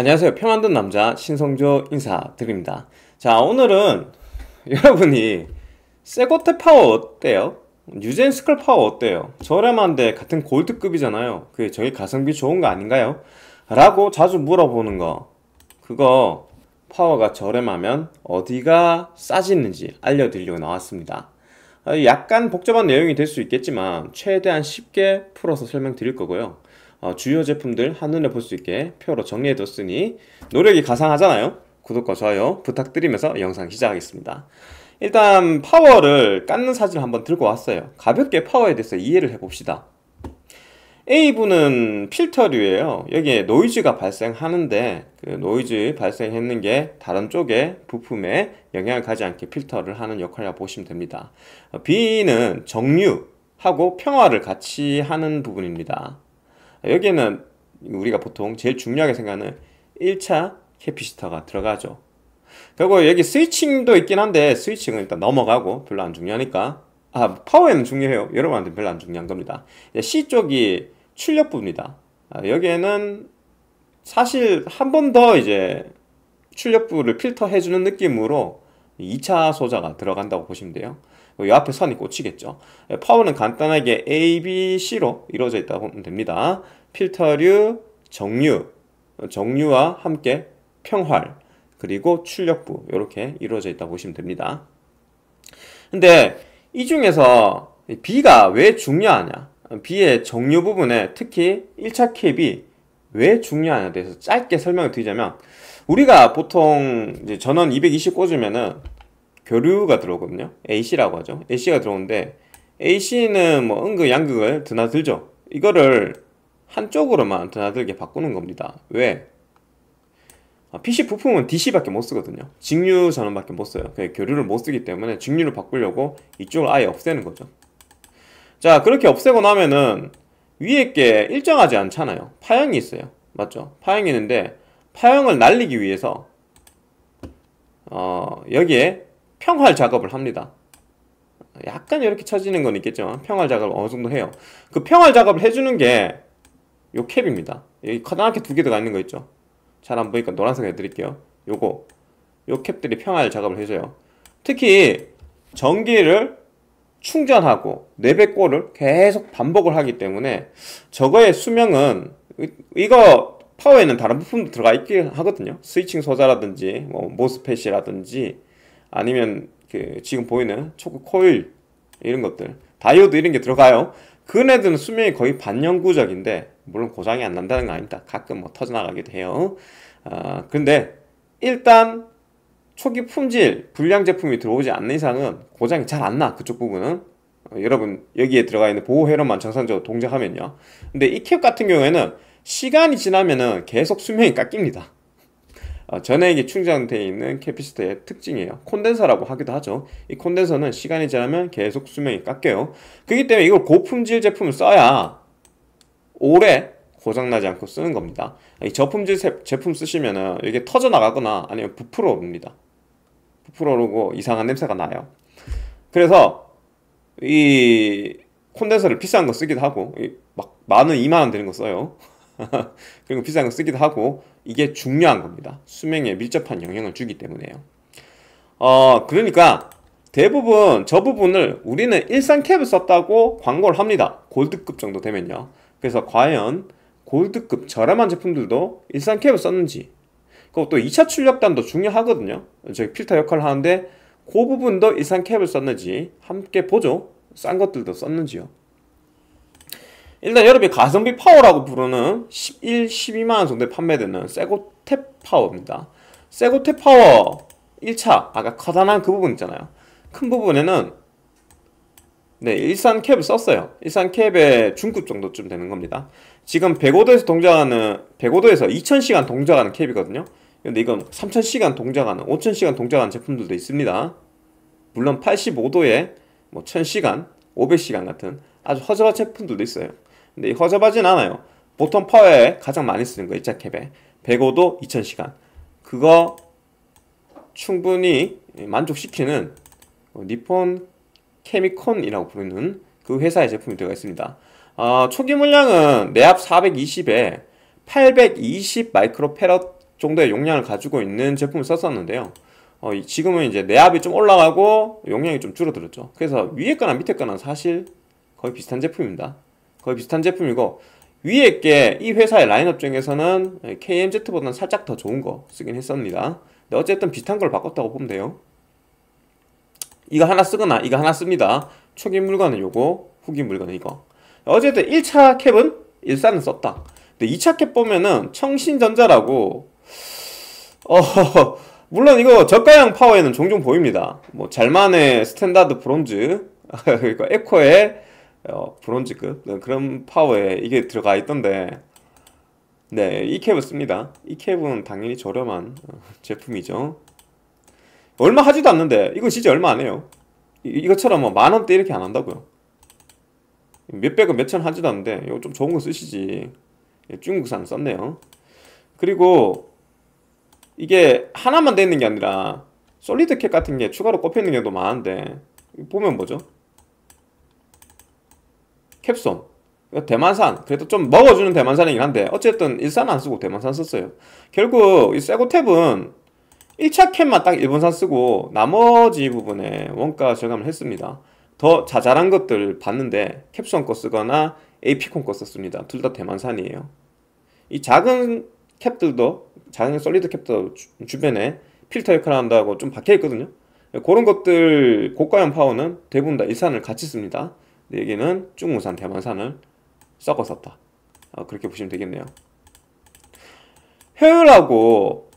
안녕하세요. 표 만든 남자 신성조 인사드립니다. 자, 오늘은 여러분이 세고테 파워 어때요? 뉴젠 스컬 파워 어때요? 저렴한데 같은 골드급이잖아요. 그게 저희 가성비 좋은 거 아닌가요? 라고 자주 물어보는 거. 그거 파워가 저렴하면 어디가 싸지는지 알려드리려고 나왔습니다. 아, 약간 복잡한 내용이 될 수 있겠지만 최대한 쉽게 풀어서 설명드릴 거고요. 어, 주요 제품들 한눈에 볼 수 있게 표로 정리해뒀으니 노력이 가상하잖아요. 구독과 좋아요 부탁드리면서 영상 시작하겠습니다. 일단 파워를 깎는 사진을 한번 들고 왔어요. 가볍게 파워에 대해서 이해를 해봅시다. A분은 필터류예요. 여기에 노이즈가 발생하는데 그 노이즈 발생했는 게 다른 쪽에 부품에 영향을 가지 않게 필터를 하는 역할이라고 보시면 됩니다. B는 정류하고 평화를 같이 하는 부분입니다. 여기에는 우리가 보통 제일 중요하게 생각하는 1차 캐피시터가 들어가죠. 그리고 여기 스위칭도 있긴 한데 스위칭은 일단 넘어가고 별로 안 중요하니까 아 파워에는 중요해요. 여러분한테 별로 안 중요한 겁니다. C 쪽이 출력부입니다. 아, 여기에는 사실 한 번 더 이제 출력부를 필터해주는 느낌으로 2차 소자가 들어간다고 보시면 돼요. 이 앞에 선이 꽂히겠죠. 예, 파워는 간단하게 A, B, C로 이루어져 있다고 보면 됩니다. 필터류, 정류, 정류와 함께 평활, 그리고 출력부 이렇게 이루어져 있다고 보시면 됩니다. 근데 이 중에서 B가 왜 중요하냐? B의 정류 부분에 특히 1차 캡이 왜 중요하냐에 대해서 짧게 설명을 드리자면 우리가 보통 전원 220 꽂으면은 교류가 들어오거든요. AC라고 하죠. AC가 들어오는데 AC는 뭐 음극 양극을 드나들죠. 이거를 한쪽으로만 드나들게 바꾸는 겁니다. 왜? 아, PC 부품은 DC밖에 못 쓰거든요. 직류 전원밖에 못 써요. 교류를 못 쓰기 때문에 직류로 바꾸려고 이쪽을 아예 없애는 거죠. 자, 그렇게 없애고 나면은 위에 게 일정하지 않잖아요. 파형이 있어요. 맞죠? 파형이 있는데 파형을 날리기 위해서 어, 여기에 평활 작업을 합니다. 약간 이렇게 처지는 건 있겠지만 평활 작업을 어느 정도 해요. 그 평활 작업을 해주는 게 요 캡입니다. 여기 커다랗게 두 개 들어가 있는 거 있죠? 잘 안 보니까 노란색 해드릴게요. 요거 요 캡들이 평활 작업을 해줘요. 특히 전기를 충전하고 내배꼴을 계속 반복을 하기 때문에 저거의 수명은 이거 파워에는 다른 부품도 들어가 있긴 하거든요 스위칭 소자라든지 뭐 모스펫이라든지 아니면 그 지금 보이는 초크 코일 이런 것들 다이오드 이런 게 들어가요 그네들은 수명이 거의 반영구적인데 물론 고장이 안 난다는 거 아닙니다 가끔 뭐 터져나가기도 해요 아 근데 일단 초기 품질 불량 제품이 들어오지 않는 이상은 고장이 잘 안나 그쪽 부분은 어, 여러분 여기에 들어가 있는 보호 회로만 정상적으로 동작하면요 근데 이 캡 같은 경우에는 시간이 지나면은 계속 수명이 깎입니다 어, 전액이 충전되어 있는 캐피스터의 특징이에요. 콘덴서라고 하기도 하죠. 이 콘덴서는 시간이 지나면 계속 수명이 깎여요. 그렇기 때문에 이걸 고품질 제품을 써야 오래 고장나지 않고 쓰는 겁니다. 이 저품질 제품 쓰시면은 이게 터져나가거나 아니면 부풀어 옵니다. 부풀어 오르고 이상한 냄새가 나요. 그래서 이 콘덴서를 비싼 거 쓰기도 하고 막 만원, 이만원 되는 거 써요. 그리고 비싼 거 쓰기도 하고 이게 중요한 겁니다. 수명에 밀접한 영향을 주기 때문에요. 어 그러니까 대부분 저 부분을 우리는 일상 캡을 썼다고 광고를 합니다. 골드급 정도 되면요. 그래서 과연 골드급 저렴한 제품들도 일상 캡을 썼는지 그것도 2차 출력단도 중요하거든요. 저희 필터 역할을 하는데 그 부분도 일상 캡을 썼는지 함께 보죠. 싼 것들도 썼는지요. 일단 여러분이 가성비 파워라고 부르는 11, 12만원 정도에 판매되는 세고탭 파워입니다. 세고탭 파워 1차, 아까 커다란 그 부분 있잖아요. 큰 부분에는 네, 일산 캡을 썼어요. 일산 캡의 중급 정도쯤 되는 겁니다. 지금 105도에서 동작하는, 105도에서 2000시간 동작하는 캡이거든요. 근데 이건 3000시간 동작하는, 5000시간 동작하는 제품들도 있습니다. 물론 85도에 뭐 1000시간, 500시간 같은 아주 허접한 제품들도 있어요. 근데 허접하진 않아요. 보통 파워에 가장 많이 쓰는 거, 1차 캡에. 105도 2000시간. 그거 충분히 만족시키는 니폰 케미콘이라고 부르는 그 회사의 제품이 들어가 있습니다. 어, 초기 물량은 내압 420에 820 마이크로페럿 정도의 용량을 가지고 있는 제품을 썼었는데요. 어, 지금은 이제 내압이 좀 올라가고 용량이 좀 줄어들었죠. 그래서 위에 거나 밑에 거나 사실 거의 비슷한 제품입니다. 거의 비슷한 제품이고 위에 게 이 회사의 라인업 중에서는 KMZ보다는 살짝 더 좋은 거 쓰긴 했습니다. 근데 어쨌든 비슷한 걸 바꿨다고 보면 돼요. 이거 하나 쓰거나 이거 하나 씁니다. 초기 물건은 요거, 후기 물건은 이거. 어쨌든 1차 캡은 일산은 썼다. 근데 2차 캡 보면은 청신전자라고 어 물론 이거 저가형 파워에는 종종 보입니다. 뭐 잘만의 스탠다드 브론즈 그리고 에코의 어, 브론즈급 네, 그런 파워에 이게 들어가 있던데 네, 이 캡을 씁니다. 이 캡은 당연히 저렴한 어, 제품이죠. 얼마 하지도 않는데 이건 진짜 얼마 안 해요. 이, 이것처럼 뭐 만원대 이렇게 안 한다고요. 몇백원 몇천 하지도 않는데 이거 좀 좋은 거 쓰시지. 예, 중국산 썼네요. 그리고 이게 하나만 돼 있는 게 아니라 솔리드 캡 같은 게 추가로 꼽혀 있는 경우도 많은데 보면 뭐죠? 캡손 대만산 그래도 좀 먹어주는 대만산이긴 한데 어쨌든 일산 안 쓰고 대만산 썼어요 결국 이 세고탭은 1차 캡만 딱 일본산 쓰고 나머지 부분에 원가 절감을 했습니다 더 자잘한 것들 봤는데 캡손 거 쓰거나 AP콘 거 썼습니다 둘 다 대만산이에요 이 작은 캡들도 작은 솔리드 캡도 주, 변에 필터 역할을 한다고 좀 박혀있거든요 그런 것들 고가형 파워는 대부분 다 일산을 같이 씁니다 근데 여기는 중국산, 대만산을 섞어 썼다. 어, 그렇게 보시면 되겠네요. 효율하고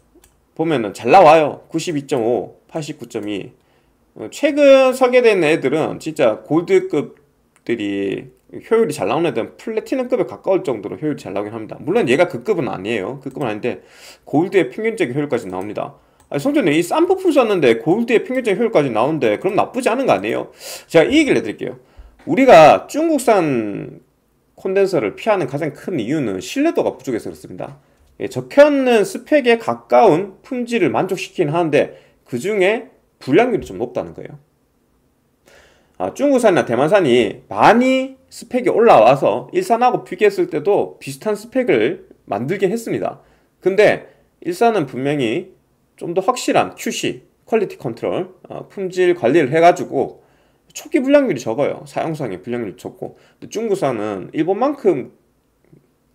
보면은 잘 나와요. 92.5, 89.2. 어, 최근 설계된 애들은 진짜 골드급들이 효율이 잘 나오는 애들은 플래티넘급에 가까울 정도로 효율이 잘 나오긴 합니다. 물론 얘가 그 급은 아니에요. 그 급은 아닌데 골드의 평균적인 효율까지 나옵니다. 아니, 성전에 이싼 부품 썼는데 골드의 평균적인 효율까지 나오는데 그럼 나쁘지 않은 거 아니에요? 제가 이 얘기를 해드릴게요. 우리가 중국산 콘덴서를 피하는 가장 큰 이유는 신뢰도가 부족해서 그렇습니다. 예, 적혀있는 스펙에 가까운 품질을 만족시키긴 하는데 그 중에 불량률이 좀 높다는 거예요. 아, 중국산이나 대만산이 많이 스펙이 올라와서 일산하고 비교했을 때도 비슷한 스펙을 만들긴 했습니다. 근데 일산은 분명히 좀 더 확실한 QC, 퀄리티 컨트롤, 어, 품질 관리를 해가지고 초기 불량률이 적어요. 사용상의 불량률이 적고 중국산은 일본만큼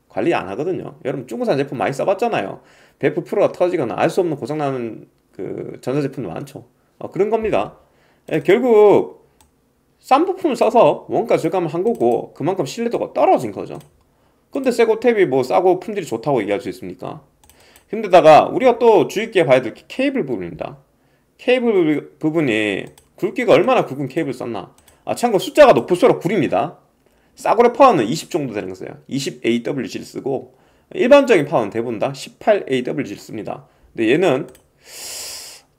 관리 안 하거든요. 여러분 중국산 제품 많이 써봤잖아요. 베프 프로가 터지거나 알 수 없는 고장나는 그 전자제품도 많죠. 어, 그런 겁니다. 예, 결국 싼 부품을 써서 원가 절감을 한 거고 그만큼 신뢰도가 떨어진 거죠. 근데 새고 탭이 뭐 싸고 품질이 좋다고 얘기할 수 있습니까? 힘들다가 우리가 또 주의 깊게 봐야 될 케이블 부분입니다. 케이블 부분이 굵기가 얼마나 굵은 케이블 썼나 아 참고 숫자가 높을수록 구입니다 싸구려 파워는 20 정도 되는 거예요 20AWG를 쓰고 일반적인 파워는 대부분 다 18AWG를 씁니다 근데 얘는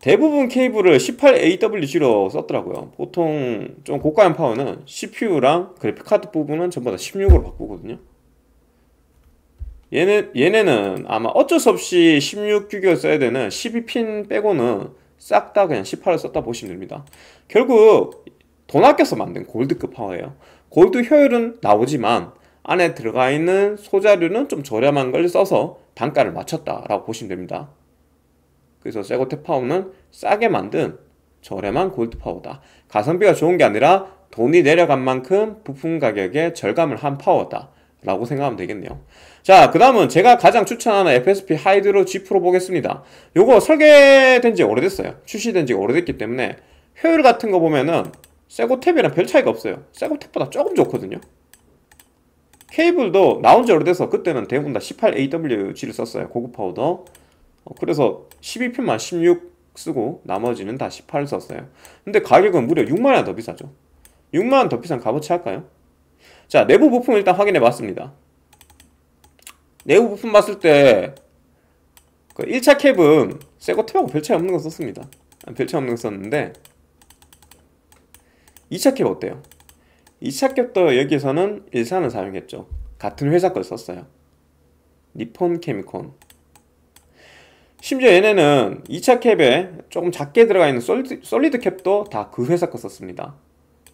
대부분 케이블을 18AWG로 썼더라고요 보통 좀 고가형 파워는 CPU랑 그래픽카드 부분은 전부 다 16으로 바꾸거든요 얘네, 얘네는 아마 어쩔 수 없이 16기가 써야 되는 12핀 빼고는 싹다 그냥 18을 썼다 보시면 됩니다. 결국 돈 아껴서 만든 골드급 파워예요. 골드 효율은 나오지만 안에 들어가 있는 소자류는 좀 저렴한 걸 써서 단가를 맞췄다라고 보시면 됩니다. 그래서 세고테 파워는 싸게 만든 저렴한 골드 파워다. 가성비가 좋은 게 아니라 돈이 내려간 만큼 부품 가격에 절감을 한 파워다. 라고 생각하면 되겠네요. 자, 그 다음은 제가 가장 추천하는 FSP 하이드로 G 프로 보겠습니다. 요거 설계된 지 오래됐어요. 출시된 지 오래됐기 때문에 효율 같은 거 보면은 새고탭이랑별 차이가 없어요. 새고탭보다 조금 좋거든요. 케이블도 나온 지 오래돼서 그때는 대부분 다 18AWG를 썼어요. 고급 파우더. 어, 그래서 12핀만 16 쓰고 나머지는 다 18 썼어요. 근데 가격은 무려 6만원 더 비싸죠. 6만원 더 비싼 값어치 할까요? 자, 내부 부품을 일단 확인해 봤습니다. 내부 부품 봤을 때그 1차 캡은 새거 탭하고 별 차이 없는 거 썼습니다 별 차이 없는 거 썼는데 2차 캡 어때요? 2차 캡도 여기에서는 일산는 사용했죠 같은 회사 걸 썼어요 니폰 케미콘 심지어 얘네는 2차 캡에 조금 작게 들어가 있는 솔리드, 솔리드 캡도 다 그 회사 거 썼습니다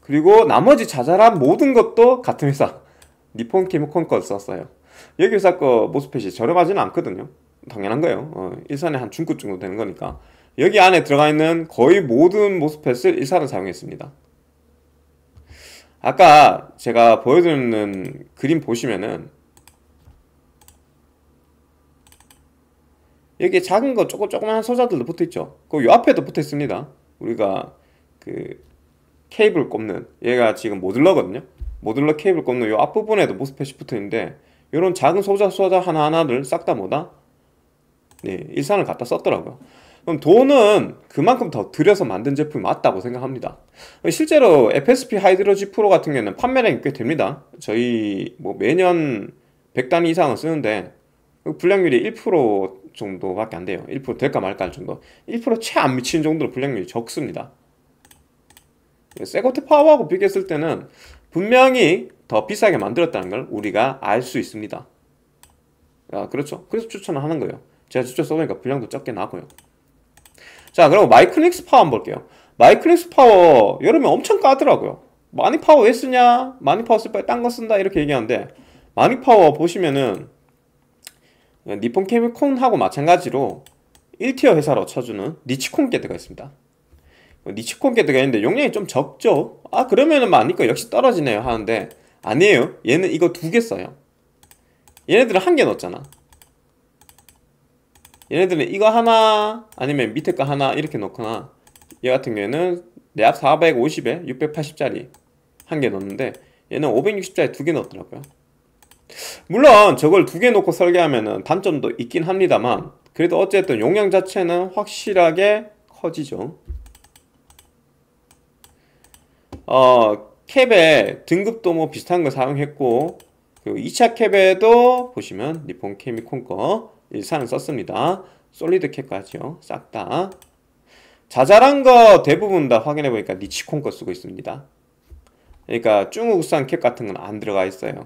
그리고 나머지 자잘한 모든 것도 같은 회사 니폰 케미콘 걸 썼어요 여기서 그 모스펫이 저렴하지는 않거든요. 당연한 거예요. 어, 일산에 한 중급 정도 되는 거니까. 여기 안에 들어가 있는 거의 모든 모스펫을 일산을 사용했습니다. 아까 제가 보여드리는 그림 보시면은 여기 작은 거 조금 조그만 한 소자들도 붙어 있죠. 그요 앞에도 붙어 있습니다. 우리가 그 케이블 꼽는 얘가 지금 모듈러거든요. 모듈러 케이블 꼽는 요 앞부분에도 모스펫이 붙어 있는데 이런 작은 소자 소자 하나하나를 싹다 뭐다? 네, 일산을 갖다 썼더라고요. 그럼 돈은 그만큼 더 들여서 만든 제품이 맞다고 생각합니다. 실제로 FSP 하이드로지 프로 같은 경우는 판매량이 꽤 됩니다. 저희 뭐 매년 1 0 0단 이상은 쓰는데 그 불량률이 1% 정도밖에 안 돼요. 1% 될까 말까 할 정도. 1%채 안 미치는 정도로 불량률이 적습니다. 예, 세고테 파워하고 비교했을 때는 분명히 더 비싸게 만들었다는 걸 우리가 알 수 있습니다. 아, 그렇죠. 그래서 추천을 하는 거예요. 제가 추천 써보니까 분량도 적게 나고요. 자, 그럼 마이클릭스 파워 한번 볼게요. 마이클릭스 파워 여름에 엄청 까더라고요. 마니 파워 왜 쓰냐? 마니 파워 쓸 바에 딴거 쓴다 이렇게 얘기하는데 마니 파워 보시면은 니폰 케미콘하고 마찬가지로 1티어 회사로 쳐주는 니치콘 게드가 있습니다. 니치콘께 네 들가있는데 용량이 좀 적죠? 아 그러면은 뭐아니까 역시 떨어지네요 하는데 아니에요 얘는 이거 두 개 써요 얘네들은 한 개 넣었잖아 얘네들은 이거 하나 아니면 밑에 거 하나 이렇게 넣거나 얘 같은 경우에는 내압 450에 680짜리 한 개 넣었는데 얘는 560짜리 두 개 넣었더라고요 물론 저걸 두 개 넣고 설계하면 단점도 있긴 합니다만 그래도 어쨌든 용량 자체는 확실하게 커지죠 어, 캡에 등급도 뭐 비슷한 거 사용했고 그리고 2차 캡에도 보시면 니폰 케미콘 거 일산 썼습니다. 솔리드 캡까지요. 싹 다. 자잘한 거 대부분 다 확인해 보니까 니치콘 거 쓰고 있습니다. 그러니까 중국산 캡 같은 건 안 들어가 있어요.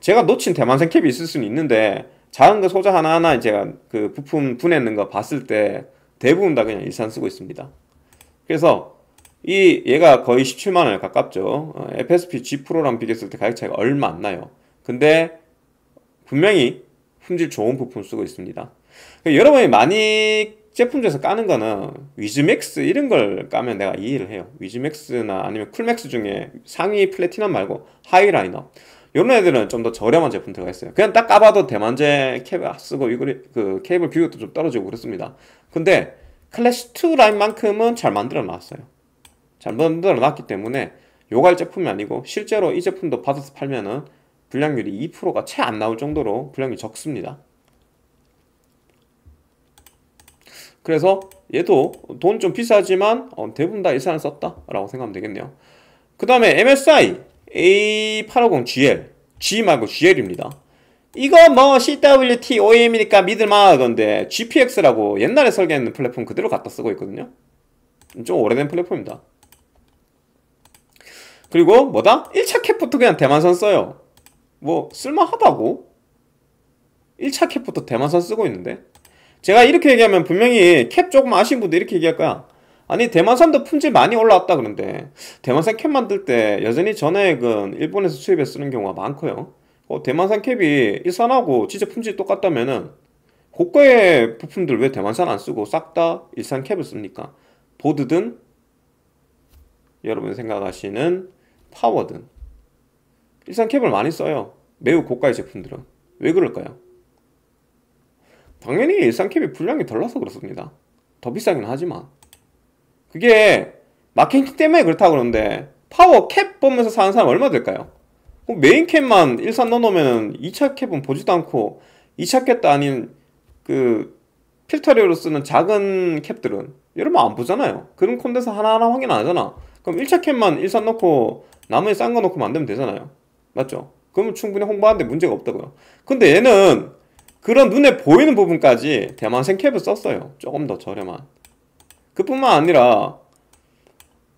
제가 놓친 대만산 캡이 있을 수는 있는데 작은 거 소자 하나하나 제가 그 부품 분해는 거 봤을 때 대부분 다 그냥 일산 쓰고 있습니다. 그래서 이 얘가 거의 17만 원에 가깝죠. FSP 어, G 프로랑 비교했을 때 가격 차이가 얼마 안 나요. 근데 분명히 품질 좋은 부품 쓰고 있습니다. 그러니까 여러분이 많이 제품 중에서 까는 거는 위즈맥스 이런 걸 까면 내가 이해를 해요. 위즈맥스나 아니면 쿨맥스 중에 상위 플래티넘 말고 하이 라인업 이런 애들은 좀 더 저렴한 제품 들어가 있어요. 그냥 딱 까봐도 대만제 케이블 아, 쓰고 이걸 그 케이블 비교도 좀 떨어지고 그렇습니다. 근데 클래시 2 라인만큼은 잘 만들어 놨어요. 잘 만들어놨기 때문에 요 갈 제품이 아니고 실제로 이 제품도 받아서 팔면은 불량률이 2%가 채 안 나올 정도로 불량률이 적습니다. 그래서 얘도 돈 좀 비싸지만 어, 대부분 다 예산을 썼다라고 생각하면 되겠네요. 그 다음에 MSI A850GL G 말고 GL입니다. 이거 뭐 CWT OEM이니까 믿을만 하던데 GPX라고 옛날에 설계했는 플랫폼 그대로 갖다 쓰고 있거든요. 좀 오래된 플랫폼입니다. 그리고 뭐다? 1차 캡부터 그냥 대만선 써요 뭐 쓸만하다고 1차 캡부터 대만선 쓰고 있는데 제가 이렇게 얘기하면 분명히 캡 조금 아신 분들 이렇게 얘기할 거야 아니 대만산도 품질 많이 올라왔다 그런데 대만산 캡 만들 때 여전히 전액은 그 일본에서 수입해 쓰는 경우가 많고요 어, 대만산 캡이 일산하고 진짜 품질 똑같다면은 고가의 부품들 왜 대만산 안 쓰고 싹 다 일산 캡을 씁니까? 보드든 여러분 생각하시는 파워든 일산 캡을 많이 써요. 매우 고가의 제품들은. 왜 그럴까요? 당연히 일산 캡이 분량이 덜나서 그렇습니다. 더 비싸긴 하지만 그게 마케팅 때문에 그렇다고 그러는데 파워 캡 보면서 사는 사람 얼마 될까요? 메인 캡만 일산 넣어놓으면 2차 캡은 보지도 않고 2차 캡도 아닌 그 필터리로 쓰는 작은 캡들은 여러분 안 보잖아요. 그런 콘덴서 하나하나 확인 안 하잖아. 그럼 1차 캡만 일산 넣고 나무에 싼거 놓고 만들면 되잖아요. 맞죠? 그러면 충분히 홍보하는데 문제가 없다고요. 근데 얘는 그런 눈에 보이는 부분까지 대만 생캡을 썼어요. 조금 더 저렴한. 그뿐만 아니라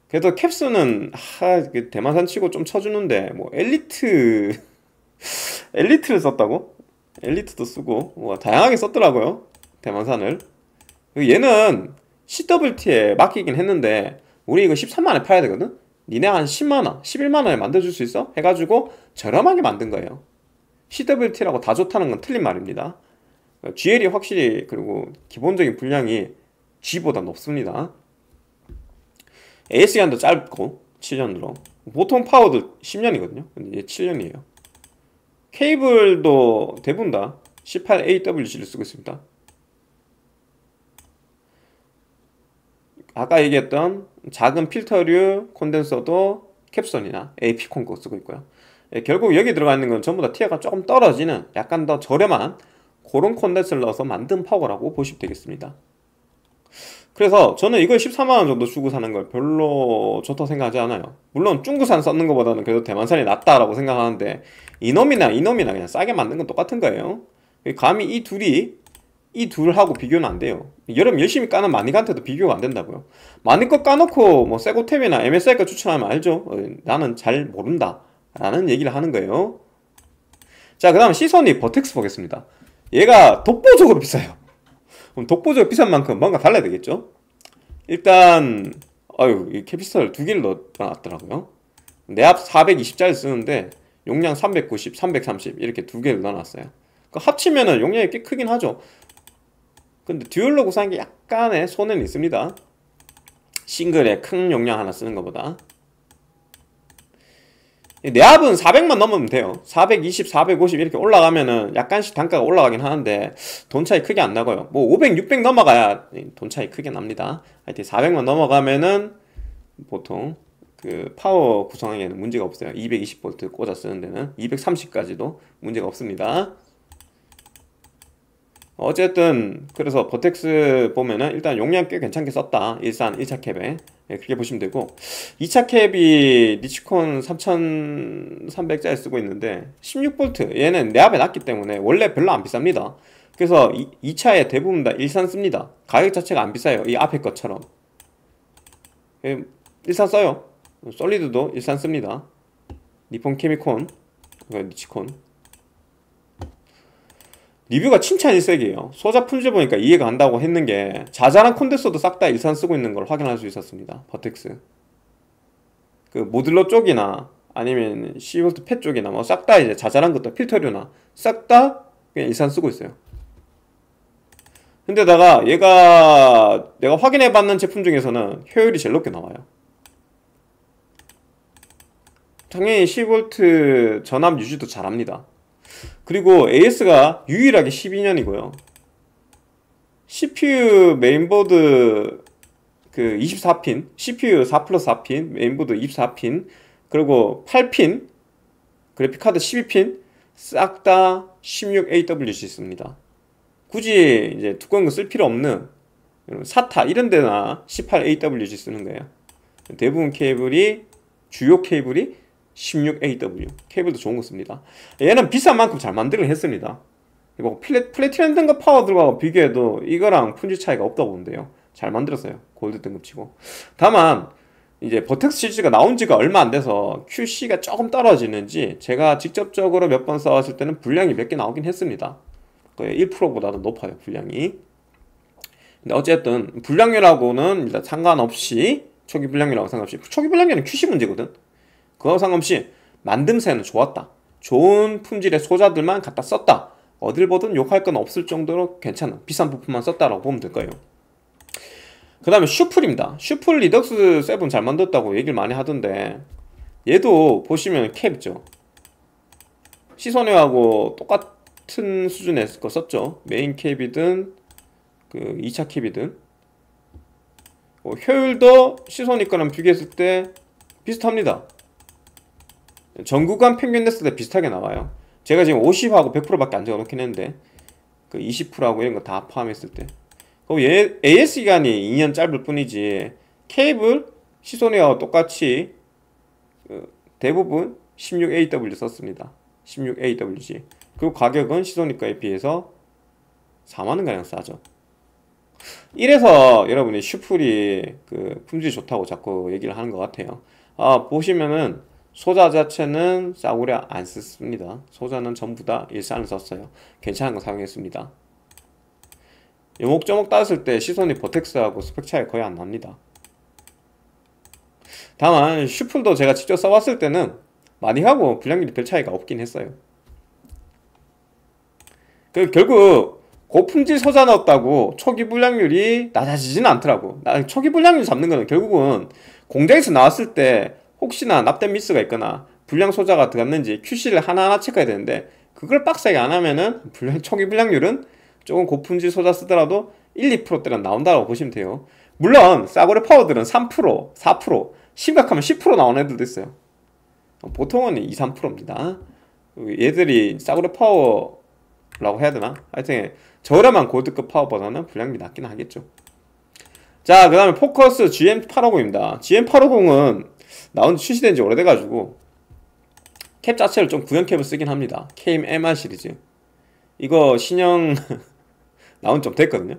그래도 캡스는 하, 대만산 치고 좀 쳐주는데 뭐 엘리트 엘리트를 썼다고? 엘리트도 쓰고 뭐 다양하게 썼더라고요. 대만산을. 얘는 CWT에 맡기긴 했는데 우리 이거 13만에 팔아야 되거든? 니네 한 10만원, 11만원에 만들어줄 수 있어? 해가지고 저렴하게 만든 거예요. CWT라고 다 좋다는 건 틀린 말입니다. GL이 e 확실히 그리고 기본적인 분량이 G보다 높습니다. AS기간도 짧고 7년으로 보통 파워도 10년이거든요. 근데 이제 7년이에요. 케이블도 대부분 다 18AWG를 쓰고 있습니다. 아까 얘기했던 작은 필터류 콘덴서도 캡손이나 AP 콘거 쓰고 있고요. 예, 결국 여기 들어가 있는 건 전부 다 티어가 조금 떨어지는 약간 더 저렴한 그런 콘덴서를 넣어서 만든 파워라고 보시면 되겠습니다. 그래서 저는 이걸 14만원 정도 주고 사는 걸 별로 좋다고 생각하지 않아요. 물론 중국산 썼는 것보다는 그래도 대만산이 낫다라고 생각하는데 이놈이나 이놈이나 그냥 싸게 만든 건 똑같은 거예요. 감히 이 둘이 이 둘하고 비교는 안 돼요. 여름 열심히 까는 마닉한테도 니 비교가 안 된다고요. 마니거 까놓고 뭐 세고템이나 MSI 거 추천하면 알죠. 어, 나는 잘 모른다. 라는 얘기를 하는 거예요. 자, 그 다음 시선이 버텍스 보겠습니다. 얘가 독보적으로 비싸요. 그럼 독보적으로 비싼 만큼 뭔가 달라야 되겠죠? 일단, 아유, 이 캐피스털 두 개를 넣어놨더라고요. 내 앞 420짜리 쓰는데, 용량 390, 330 이렇게 두 개를 넣어놨어요. 그 합치면은 용량이 꽤 크긴 하죠. 근데 듀얼로 구사한 게 약간의 손해는 있습니다 싱글에 큰 용량 하나 쓰는 것보다 내압은 400만 넘으면 돼요 420, 450 이렇게 올라가면은 약간씩 단가가 올라가긴 하는데 돈 차이 크게 안 나고요 뭐 500, 600 넘어가야 돈 차이 크게 납니다 하여튼 400만 넘어가면은 보통 그 파워 구성에는 문제가 없어요 220V 꽂아 쓰는 데는 230까지도 문제가 없습니다 어쨌든 그래서 버텍스 보면은 일단 용량 꽤 괜찮게 썼다 일산 1차 캡에 예, 그렇게 보시면 되고 2차 캡이 니치콘 3300짜리 쓰고 있는데 16V 얘는 내앞에놨기 때문에 원래 별로 안 비쌉니다 그래서 이, 2차에 대부분 다 일산 씁니다 가격 자체가 안 비싸요 이 앞에 것처럼 예, 일산 써요 솔리드도 일산 씁니다 니폰 케미콘 니치콘 리뷰가 칭찬이 세게요. 소자 품질 보니까 이해가 간다고 했는 게 자잘한 콘덴서도 싹 다 일산 쓰고 있는 걸 확인할 수 있었습니다. 버텍스. 그 모듈러 쪽이나 아니면 시볼트 팻 쪽이나 뭐 싹 다 이제 자잘한 것도 필터류나 싹 다 그냥 일산 쓰고 있어요. 근데다가 얘가 내가 확인해봤는 제품 중에서는 효율이 제일 높게 나와요. 당연히 10V 전압 유지도 잘합니다. 그리고 AS가 유일하게 12년이고요. CPU 메인보드 그 24핀, CPU 4 플러스 4핀, 메인보드 24핀, 그리고 8핀, 그래픽카드 12핀, 싹 다 16AWG 있습니다. 굳이 이제 두꺼운 거 쓸 필요 없는 사타 이런 데나 18AWG 쓰는 거예요. 대부분 케이블이 주요 케이블이 16AW 케이블도 좋은 거 씁니다 얘는 비싼 만큼 잘 만들긴 했습니다 이거 플래, 플래티넘 등급 파워 들과 비교해도 이거랑 품질 차이가 없다고 보는데요 잘 만들었어요 골드 등급치고 다만 이제 버텍스 시리즈가 나온 지가 얼마 안 돼서 QC가 조금 떨어지는지 제가 직접적으로 몇번 싸웠을 때는 분량이 몇 개 나오긴 했습니다 거의 1%보다도 높아요 분량이 근데 어쨌든 분량이라고는 일단 상관없이 초기 분량이라고 상관없이 초기 분량이은 QC 문제거든 그와 상관없이 만듦새는 좋았다. 좋은 품질의 소자들만 갖다 썼다. 어딜 보든 욕할 건 없을 정도로 괜찮은 비싼 부품만 썼다라고 보면 될 거예요. 그 다음에 슈플입니다. 슈플 리덕스 세븐 잘 만들었다고 얘기를 많이 하던데 얘도 보시면 캡 있죠. 시선웨하고 똑같은 수준의 거 썼죠. 메인 캡이든 그 2차 캡이든 어, 효율도 시선이 거랑 비교했을 때 비슷합니다. 전구간 평균 냈을 때 비슷하게 나와요 제가 지금 50하고 100%밖에 안 적어놓긴 했는데 그 20%하고 이런 거 다 포함했을 때 그럼 얘, 예, AS 기간이 2년 짧을 뿐이지 케이블 시소니와 똑같이 그 대부분 16AW 썼습니다 16AWG 그리고 가격은 시소니가에 비해서 4만원가량 싸죠 이래서 여러분이 슈플이 그 품질이 좋다고 자꾸 얘기를 하는 것 같아요 아 보시면은 소자 자체는 싸구려 안 썼습니다. 소자는 전부 다 일산을 썼어요. 괜찮은 거 사용했습니다. 요목조목 따졌을 때 시선이 버텍스하고 스펙 차이 거의 안 납니다. 다만 슈플도 제가 직접 써봤을 때는 많이 하고 분량률이 별 차이가 없긴 했어요. 그 결국 고품질 소자 넣었다고 초기 분량률이 낮아지진 않더라고. 초기 분량률 잡는 거는 결국은 공장에서 나왔을 때 혹시나 납땜 미스가 있거나 불량 소자가 들어갔는지 QC를 하나하나 체크해야 되는데 그걸 빡세게 안 하면은 불량 초기 불량률은 조금 고품질 소자 쓰더라도 1, 2%대는 나온다고 보시면 돼요. 물론 싸구려 파워들은 3%, 4%, 심각하면 10% 나오는 애들도 있어요. 보통은 2, 3%입니다. 얘들이 싸구려 파워라고 해야 되나? 하여튼 저렴한 고드급 파워보다는 불량률이 낮긴 하겠죠. 자, 그 다음에 포커스 GM850입니다. GM850은 나온 지 출시된 지 오래돼가지고 캡 자체를 좀 구형 캡을 쓰긴 합니다 케임 MR 시리즈 이거 신형 나온 좀 됐거든요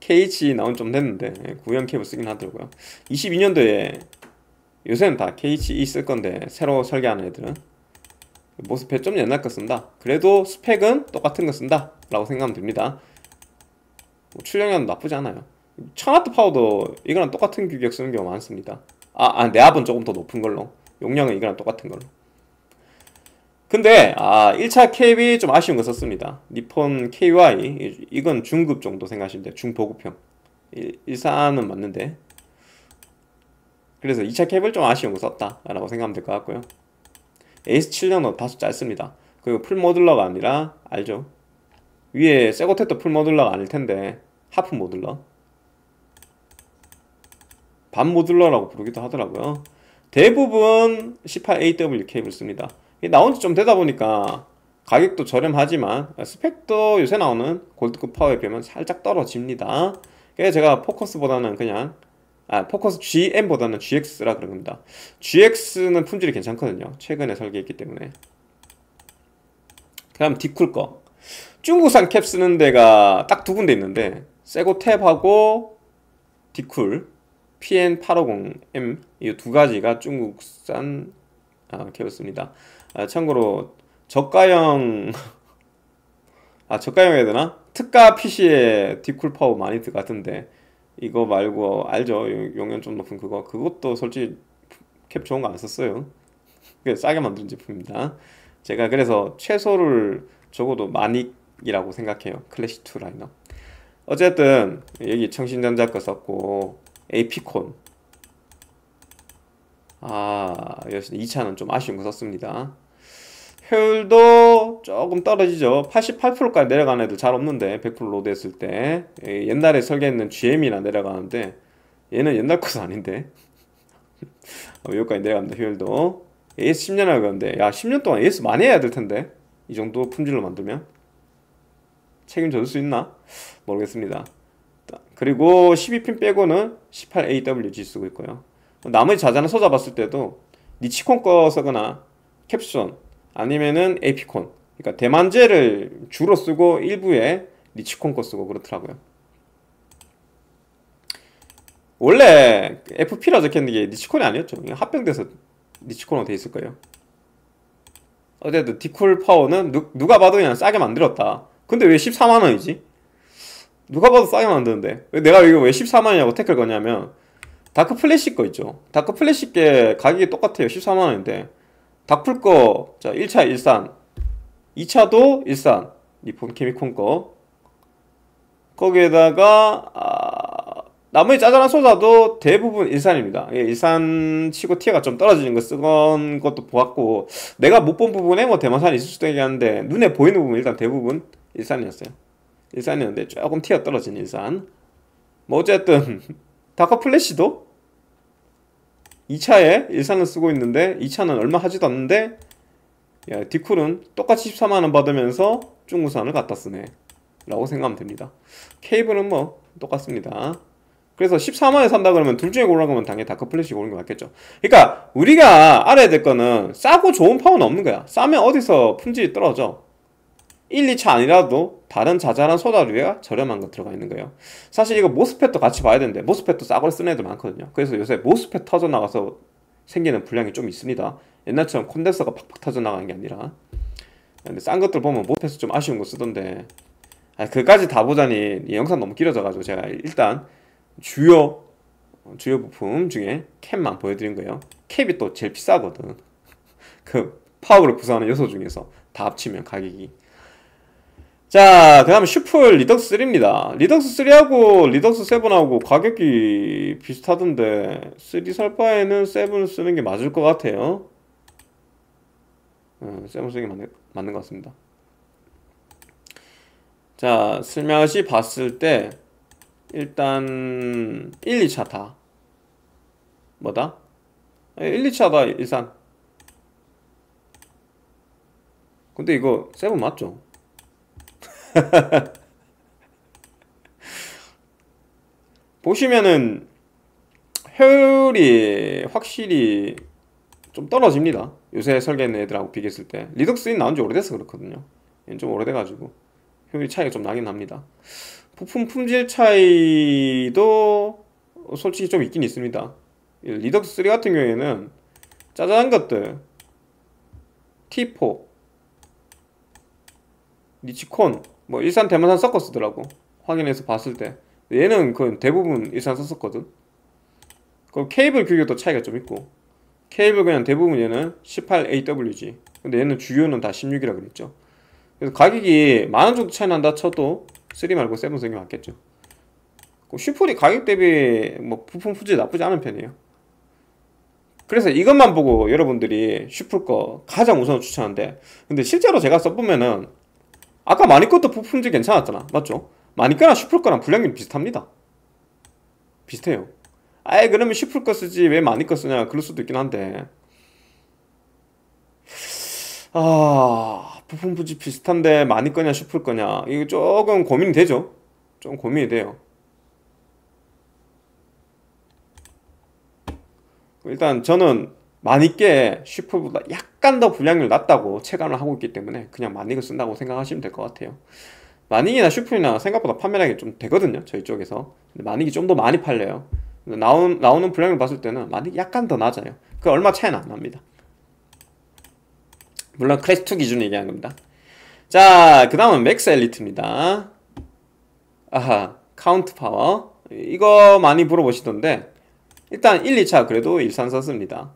KH 나온 좀 됐는데 예, 구형 캡을 쓰긴 하더라고요 22년도에 요새는 다 KHE 쓸 건데 새로 설계하는 애들은 모습에 좀 옛날 거 쓴다 그래도 스펙은 똑같은 거 쓴다 라고 생각하면 됩니다 뭐 출력량도 나쁘지 않아요 청와트 파워도 이거랑 똑같은 규격 쓰는 경우가 많습니다 아, 아 내압은 조금 더 높은 걸로 용량은 이거랑 똑같은 걸로 근데 아 1차 KB 좀 아쉬운 거 썼습니다 니폰 KY 이건 중급 정도 생각하시면 돼요 중보급형 1사은 맞는데 그래서 2차 캡을 좀 아쉬운 거 썼다 라고 생각하면 될 것 같고요 에이7년도 다소 짧습니다 그리고 풀모듈러가 아니라 알죠 위에 세고테도 풀모듈러가 아닐 텐데 하프 모듈러 반모듈러라고 부르기도 하더라고요 대부분 18AWK를 케 씁니다 나온 지 좀 되다 보니까 가격도 저렴하지만 스펙도 요새 나오는 골드급 파워에 비하면 살짝 떨어집니다 그래서 제가 포커스보다는 그냥 아, 포커스 GM보다는 GX라 그런 겁니다 GX는 품질이 괜찮거든요 최근에 설계했기 때문에 그럼 디쿨 거 중국산 캡 쓰는 데가 딱 두 군데 있는데 세고탭하고 디쿨 PN850M 이 두 가지가 중국산 아, 개였습니다. 아, 참고로 저가형 아 저가형 해야 되나? 특가 PC에 디쿨 파워 많이 들어갔데 이거 말고 알죠? 용연 좀 높은 그거 그것도 솔직히 캡 좋은 거 안 썼어요. 싸게 만든 제품입니다. 제가 그래서 최소를 적어도 마닉이라고 생각해요. 클래시2 라인업. 어쨌든 여기 청신전자 거 썼고 에이피콘 아 2차는 좀 아쉬운 거 썼습니다 효율도 조금 떨어지죠 88%까지 내려가는 애들 잘 없는데 100% 로드 했을 때 예, 옛날에 설계했는 GM이나 내려가는데 얘는 옛날 것 아닌데 어, 여기까지 내려갑니다 효율도 AS 10년 하고 가데야 10년 동안 AS 많이 해야 될 텐데 이 정도 품질로 만들면 책임져줄 수 있나? 모르겠습니다 그리고 12핀 빼고는 18AWG 쓰고 있고요. 나머지 자자는 서자 봤을 때도 니치콘 거 쓰거나 캡션 아니면은 에피콘 그러니까 대만제를 주로 쓰고 일부에 니치콘 거 쓰고 그렇더라고요. 원래 FP라 적혔는 게 니치콘이 아니었죠. 합병돼서 니치콘으로 돼 있을 거예요. 어쨌든 디쿨 파워는 누, 가 봐도 그냥 싸게 만들었다. 근데 왜 14만원이지? 누가 봐도 싸게 만드는데 내가 이거 왜 14만이냐고 태클 거냐면 다크 플래시 거 있죠 다크 플래시 게 가격이 똑같아요 14만원인데 다풀 거 자, 1차 일산 2차도 일산 니폰 케미콘 거 거기에다가 아, 나머지 짜잘한 소자도 대부분 일산입니다 예, 일산치고 티가 좀 떨어지는 거 쓰건 것도 보았고 내가 못 본 부분에 뭐 대만산이 있을 수도 있긴 한데 눈에 보이는 부분 일단 대부분 일산이었어요 일산이었는데 조금 티어 떨어진 일산 뭐 어쨌든 다커 플래시도 2차에 일산을 쓰고 있는데 2차는 얼마 하지도 않는데 야, 디쿨은 똑같이 14만원 받으면서 중구산을 갖다 쓰네 라고 생각하면 됩니다 케이블은 뭐 똑같습니다 그래서 14만원에 산다 그러면 둘 중에 고르라고 하면 당연히 다크 플래시 고르는 게 맞겠죠 그러니까 우리가 알아야 될 거는 싸고 좋은 파워는 없는 거야 싸면 어디서 품질이 떨어져 1, 2차 아니라도 다른 자잘한 소다류가 저렴한 거 들어가 있는 거예요. 사실 이거 모스펫도 같이 봐야 되는데 모스펫도 싸구려 쓰는 애들 많거든요. 그래서 요새 모스펫 터져나가서 생기는 불량이 좀 있습니다. 옛날처럼 콘덴서가 팍팍 터져나가는 게 아니라 근데 싼 것들 보면 모스펫은 좀 아쉬운 거 쓰던데 아, 그까지 다 보자니 영상 너무 길어져가지고 제가 일단 주요 주요 부품 중에 캡만 보여드린 거예요. 캡이 또 제일 비싸거든. 그 파워를 구성하는 요소 중에서 다 합치면 가격이 자, 그 다음에 슈플 리덕스 3입니다. 리덕스 3하고 리덕스 7하고 가격이 비슷하던데 3살 바에는 7 쓰는 게 맞을 것 같아요. 음, 7 쓰는 게 맞는, 맞는 것 같습니다. 자, 슬며시 봤을 때 일단 1, 2차 다 뭐다? 1, 예, 2차 다 일산 근데 이거 7 맞죠? 보시면은 효율이 확실히 좀 떨어집니다 요새 설계는 애들하고 비교했을 때 리덕스인 나온 지 오래돼서 그렇거든요 좀 오래돼가지고 효율 차이가 좀 나긴 합니다 부품 품질 차이도 솔직히 좀 있긴 있습니다 리덕스3 같은 경우에는 짜잔한 것들 T4 니치콘 뭐 일산 대만산 섞어 쓰더라고 확인해서 봤을 때 얘는 그 대부분 일산 썼었거든 그 케이블 규격도 차이가 좀 있고 케이블 그냥 대부분 얘는 18AWG 근데 얘는 주요는 다 16이라 그랬죠 그래서 가격이 만원 정도 차이 난다 쳐도 3 말고 7 쓰는 맞겠죠 슈퍼리 가격 대비 뭐 부품 품질 나쁘지 않은 편이에요 그래서 이것만 보고 여러분들이 슈플 거 가장 우선 추천한데 근데 실제로 제가 써보면은 아까 마니 것도 부품질 괜찮았잖아 맞죠? 마니꺼나 슈플 꺼랑 불량률 비슷합니다 비슷해요 아예 그러면 슈플 거 쓰지 왜 마니 거 쓰냐 그럴 수도 있긴 한데 아 부품 부지 비슷한데 마니 꺼냐 슈플 꺼냐 이거 조금 고민이 되죠 좀 고민이 돼요 일단 저는 마니께 슈프보다 약간 더 분량률 낮다고 체감을 하고 있기 때문에 그냥 마닉을 쓴다고 생각하시면 될 것 같아요. 마닉이나 슈프이나 생각보다 판매량이 좀 되거든요. 저희 쪽에서. 근데 마닉이 좀 더 많이 팔려요. 나온, 나오는 분량을 봤을 때는 마닉이 약간 더 낮아요. 그 얼마 차이는 안 납니다. 물론 크래스2 기준 얘기하는 겁니다. 자, 그 다음은 맥스 엘리트입니다. 아하, 카운트 파워. 이거 많이 물어보시던데, 일단 1, 2차 그래도 일산 썼습니다.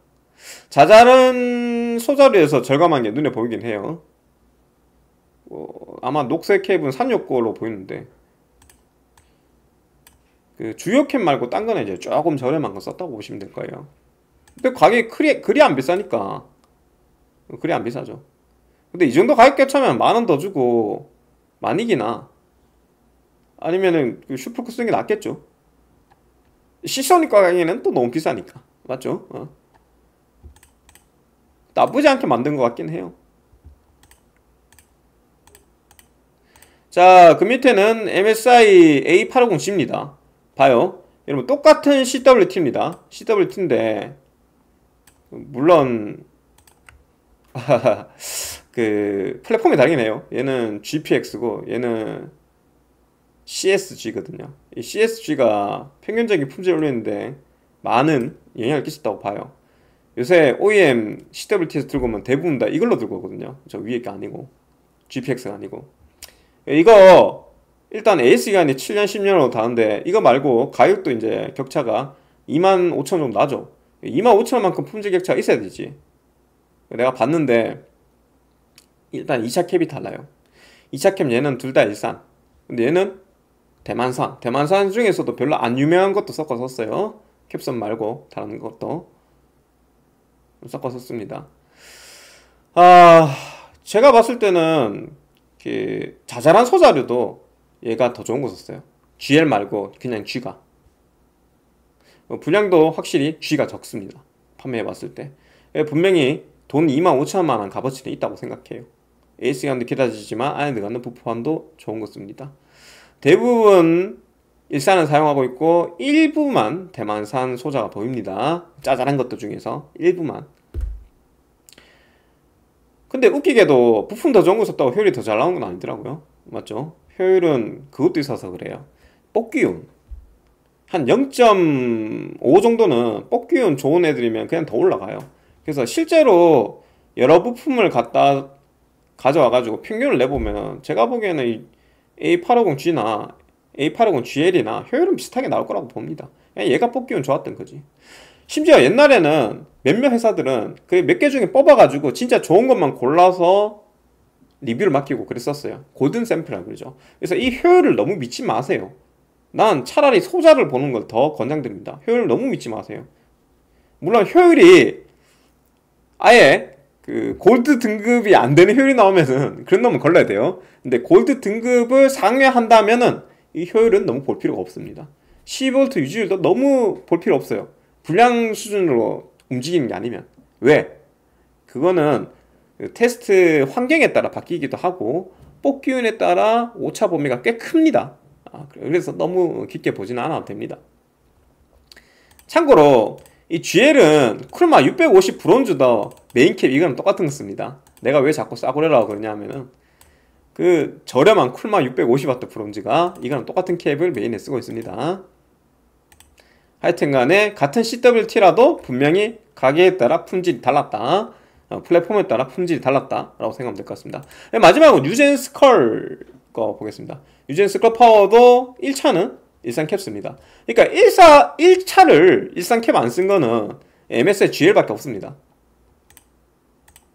자잘한 소자리에서 절감한 게 눈에 보이긴 해요. 어, 아마 녹색 캡은 산6골로 보이는데 그 주요 캡 말고 딴 거는 이제 조금 저렴한 거 썼다고 보시면 될 거예요. 근데 가격이 그리, 그리 안 비싸니까 어, 그리 안 비싸죠. 근데 이 정도 가격 겹쳐면 만 원 더 주고 만이기나 아니면은 그 슈퍼크 쓰는 게 낫겠죠. 시소니 가격에는 또 너무 비싸니까 맞죠? 어. 나쁘지 않게 만든 것 같긴 해요 자 그 밑에는 MSI A850G입니다 봐요 여러분 똑같은 CWT입니다 CWT인데 물론 그 플랫폼이 다르긴 해요 얘는 GPX고 얘는 CSG거든요 이 CSG가 평균적인 품질을 올리는데 많은 영향을 끼친다고 봐요 요새 OEM CWT에서 들고 오면 대부분 다 이걸로 들고 오거든요. 저 위에 게 아니고 GPX가 아니고 이거 일단 AS 기간이 7년 10년으로 다는데 이거 말고 가격도 이제 격차가 2만 5천 정도 나죠. 2만 5천만큼 품질 격차가 있어야 되지. 내가 봤는데 일단 2차 캡이 달라요. 2차 캡 얘는 둘 다 일산. 근데 얘는 대만산. 대만산 중에서도 별로 안 유명한 것도 섞어 썼어요. 캡선 말고 다른 것도. 섞어서 씁니다. 아, 제가 봤을 때는 그 자잘한 소자료도 얘가 더 좋은 거 썼어요. GL 말고 그냥 G가. 어, 분량도 확실히 G가 적습니다. 판매해봤을 때. 예, 분명히 돈 2만 5천만 원 값어치는 있다고 생각해요. AS감도 기다리지만아에 들어가는 부포함도 좋은 것 씁니다. 대부분 일산을 사용하고 있고 일부만 대만산 소자가 보입니다. 짜잘한 것들 중에서 일부만 근데 웃기게도 부품 더 좋은 거 썼다고 효율이 더 잘 나온 건 아니더라고요. 맞죠? 효율은 그것도 있어서 그래요. 뽑기운. 한 0.5 정도는 뽑기운 좋은 애들이면 그냥 더 올라가요. 그래서 실제로 여러 부품을 갖다 가져와가지고 평균을 내보면 제가 보기에는 A850G나 A850GL이나 효율은 비슷하게 나올 거라고 봅니다. 얘가 뽑기운 좋았던 거지. 심지어 옛날에는 몇몇 회사들은 그 몇 개 중에 뽑아가지고 진짜 좋은 것만 골라서 리뷰를 맡기고 그랬었어요. 고든 샘플이라고 그러죠. 그래서 이 효율을 너무 믿지 마세요. 난 차라리 소자를 보는 걸 더 권장드립니다. 효율 을 너무 믿지 마세요. 물론 효율이 아예 그 골드 등급이 안 되는 효율이 나오면은 그런 놈은 걸러야 돼요. 근데 골드 등급을 상회한다면은 이 효율은 너무 볼 필요가 없습니다. 12V 유지율도 너무 볼 필요 없어요. 불량 수준으로 움직이는 게 아니면 왜? 그거는 그 테스트 환경에 따라 바뀌기도 하고 뽑기운에 따라 오차 범위가 꽤 큽니다 아, 그래서 너무 깊게 보지는 않아도 됩니다 참고로 이 GL은 쿨마650 브론즈더 메인캡 이거는 똑같은 겁니다 내가 왜 자꾸 싸구려라고 그러냐면은 그 저렴한 쿨마 650W 브론즈가 이거랑 똑같은 캡을 메인에 쓰고 있습니다 하여튼 간에 같은 CWT라도 분명히 가게에 따라 품질이 달랐다. 어, 플랫폼에 따라 품질이 달랐다. 라고 생각하면 될 것 같습니다. 네, 마지막으로 유젠스컬 거 보겠습니다. 유젠스컬 파워도 1차는 일상 캡스입니다. 그러니까 1사, 1차를 일상캡안 쓴 거는 MS의 GL밖에 없습니다.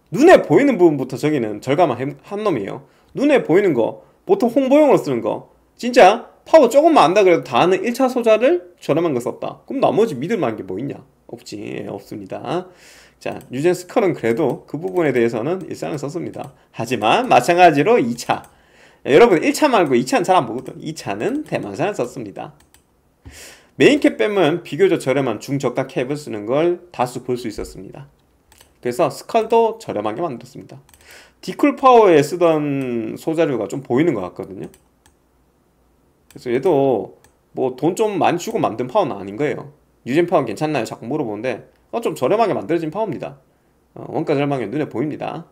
눈에 보이는 부분부터 저기는 절감한 놈이에요. 눈에 보이는 거, 보통 홍보용으로 쓰는 거, 진짜 파워 조금만 안다 그래도 다 아는 1차 소자를 저렴한 거 썼다. 그럼 나머지 믿을 만한 게 뭐 있냐? 없지. 예, 없습니다. 자, 뉴젠 스컬은 그래도 그 부분에 대해서는 일상을 썼습니다. 하지만 마찬가지로 2차. 예, 여러분 1차 말고 2차는 잘 안 보거든. 2차는 대만산을 썼습니다. 메인캡 빼면 비교적 저렴한 중저가 캡을 쓰는 걸 다수 볼 수 있었습니다. 그래서 스컬도 저렴하게 만들었습니다. 디쿨 파워에 쓰던 소자료가 좀 보이는 것 같거든요. 그래서 얘도 뭐 돈 좀 많이 주고 만든 파워는 아닌 거예요. 유진 파워 괜찮나요? 자꾸 물어보는데 어, 좀 저렴하게 만들어진 파워입니다. 어, 원가 절망이 눈에 보입니다.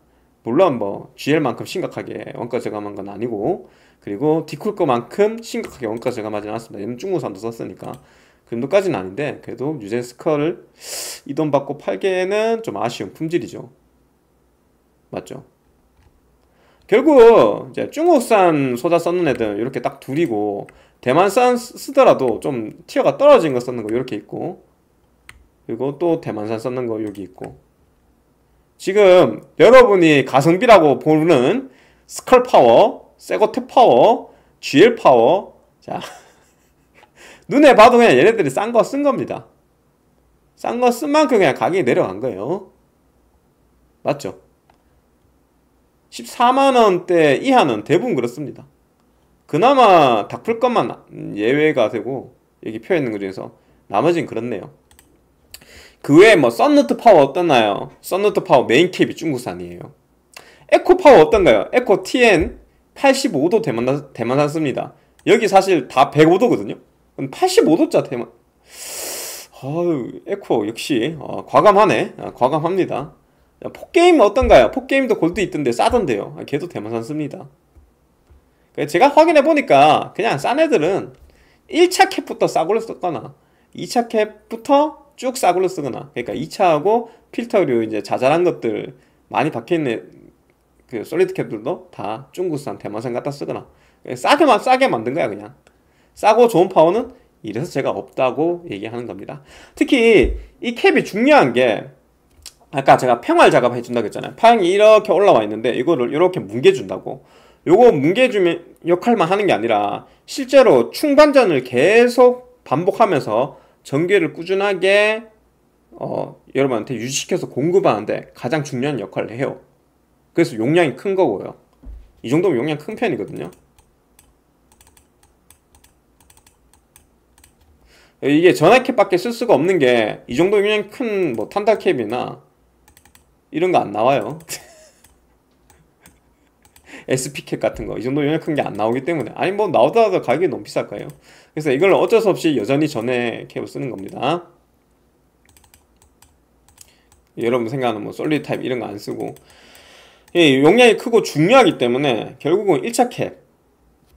물론 뭐 GL만큼 심각하게 원가 절감한 건 아니고 그리고 디쿨 거만큼 심각하게 원가 절감하지는 않습니다 얘는 중국산도 썼으니까 그 정도까지는 아닌데 그래도 유젠 스컬을 이돈 받고 팔기에는 좀 아쉬운 품질이죠. 맞죠? 결국 이제 중국산 소자 썼는 애들 이렇게 딱 둘이고 대만산 쓰더라도 좀 티어가 떨어진 거 썼는 거 이렇게 있고 그리고 또 대만산 썼는 거 여기 있고 지금 여러분이 가성비라고 보는 스컬 파워, 세고테 파워, GL 파워 자 눈에 봐도 그냥 얘네들이 싼 거 쓴 겁니다 싼 거 쓴 만큼 그냥 가격이 내려간 거예요 맞죠? 14만원대 이하는 대부분 그렇습니다. 그나마 닥풀 것만 예외가 되고 여기 표에 있는 것 중에서 나머지는 그렇네요. 그 외에 뭐 썬루트 파워 어떠나요? 썬루트 파워 메인 캡이 중국산이에요. 에코 파워 어떤가요? 에코 TN 85도 대만, 산 대만산 씁니다. 여기 사실 다 105도거든요? 85도짜 대만, 아유, 에코 역시 어, 과감하네. 아, 과감합니다. 포게임 어떤가요? 포게임도 골드 있던데 싸던데요. 아, 걔도 대만산 씁니다. 그러니까 제가 확인해 보니까 그냥 싼 애들은 1차 캡부터 싸구려 썼거나 2차 캡부터 쭉 싸구려 쓰거나 그러니까 2차하고 필터류 이제 자잘한 것들 많이 박혀있는 그 솔리드 캡들도 다 중국산 대만산 갖다 쓰거나 싸게만 싸게 만든 거야 그냥 싸고 좋은 파워는 이래서 제가 없다고 얘기하는 겁니다 특히 이 캡이 중요한 게 아까 제가 평활 작업 해준다고 했잖아요 파형이 이렇게 올라와 있는데 이거를 이렇게 뭉개준다고 요거 뭉개주면 역할만 하는 게 아니라 실제로 충반전을 계속 반복하면서 전기를 꾸준하게 어, 여러분한테 유지시켜서 공급하는데 가장 중요한 역할을 해요 그래서 용량이 큰 거고요 이 정도면 용량 큰 편이거든요 이게 전화캡밖에 쓸 수가 없는 게 이 정도 용량이 큰뭐 탄다캡이나 이런 거 안 나와요 SP캡 같은 거 이 정도 연약한 게안 나오기 때문에 아니 뭐 나오더라도 가격이 너무 비쌀 거예요 그래서 이걸 어쩔 수 없이 여전히 전에 캡을 쓰는 겁니다 여러분 생각하는 뭐 솔리드 타입 이런 거 안 쓰고 예, 용량이 크고 중요하기 때문에 결국은 1차 캡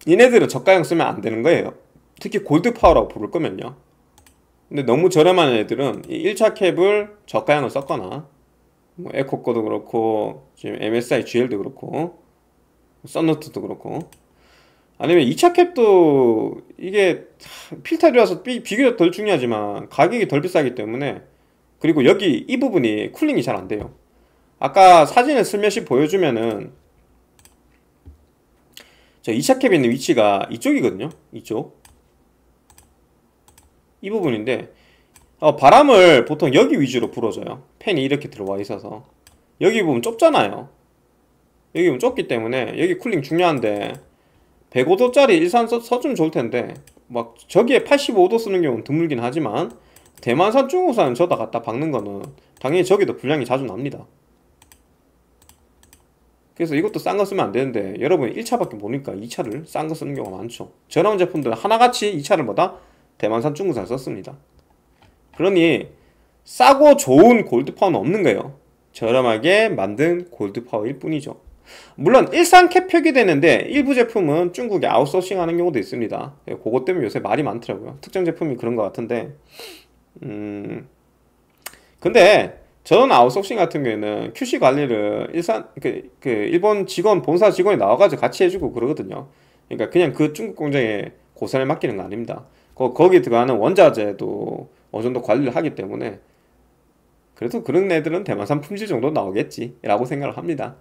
얘네들은 저가형 쓰면 안 되는 거예요 특히 골드 파워라고 부를 거면요 근데 너무 저렴한 애들은 이 1차 캡을 저가형을 썼거나 뭐 에코 거도 그렇고 지금 MSI GL도 그렇고 썬노트도 그렇고 아니면 2차 캡도 이게 필터리와서 비, 교적덜 중요하지만 가격이 덜 비싸기 때문에 그리고 여기 이 부분이 쿨링이 잘 안 돼요 아까 사진을 슬며시 보여주면은 저 2차 캡에 있는 위치가 이쪽이거든요 이쪽 이 부분인데 어, 바람을 보통 여기 위주로 불어줘요 팬이 이렇게 들어와 있어서 여기 보면 좁잖아요 여기 보면 좁기 때문에 여기 쿨링 중요한데 105도짜리 일산 써, 써주면 좋을텐데 막 저기에 85도 쓰는 경우는 드물긴 하지만 대만산 중국산 저다 갖다 박는 거는 당연히 저기도 분량이 자주 납니다 그래서 이것도 싼 거 쓰면 안 되는데 여러분 1차밖에 모니까 2차를 싼 거 쓰는 경우가 많죠 저런 제품들 하나같이 2차를 뭐다? 대만산 중국산 썼습니다 그러니 싸고 좋은 골드파워는 없는 거예요. 저렴하게 만든 골드파워일 뿐이죠. 물론 일산 캡혁이 되는데 일부 제품은 중국에 아웃소싱하는 경우도 있습니다. 예, 그것 때문에 요새 말이 많더라고요. 특정 제품이 그런 것 같은데 음 근데 저는 아웃소싱 같은 경우에는 QC 관리를 일산 그, 그 일본 직원 본사 직원이 나와가지고 같이 해주고 그러거든요. 그러니까 그냥 그 중국 공장에 고사를 맡기는 거 아닙니다. 거, 거기 들어가는 원자재도 어느 정도 관리를 하기 때문에 그래도 그런 애들은 대만산 품질 정도 나오겠지라고 생각을 합니다.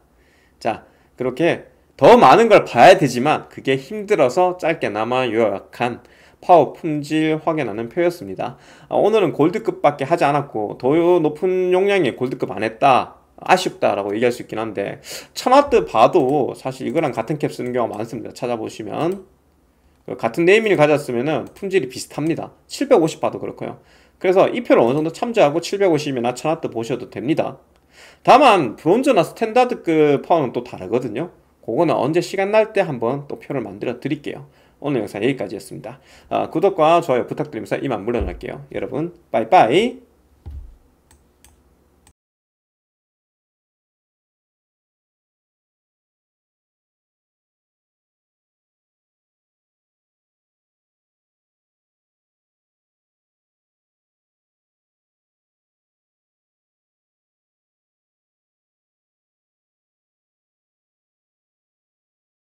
자, 그렇게 더 많은 걸 봐야 되지만 그게 힘들어서 짧게나마 요약한 파워 품질 확인하는 표였습니다. 아, 오늘은 골드급밖에 하지 않았고 더 높은 용량의 골드급 안 했다. 아쉽다라고 얘기할 수 있긴 한데 천하트 봐도 사실 이거랑 같은 캡 쓰는 경우가 많습니다. 찾아보시면 그 같은 네이밍을 가졌으면 품질이 비슷합니다. 750 봐도 그렇고요. 그래서 이 표를 어느 정도 참조하고 750이나 1 0 0 0와 보셔도 됩니다. 다만 브론즈나 스탠다드급 파워는 또 다르거든요. 그거는 언제 시간 날 때 한번 또 표를 만들어 드릴게요. 오늘 영상 여기까지였습니다. 아, 구독과 좋아요 부탁드리면서 이만 물러날게요. 여러분 빠이빠이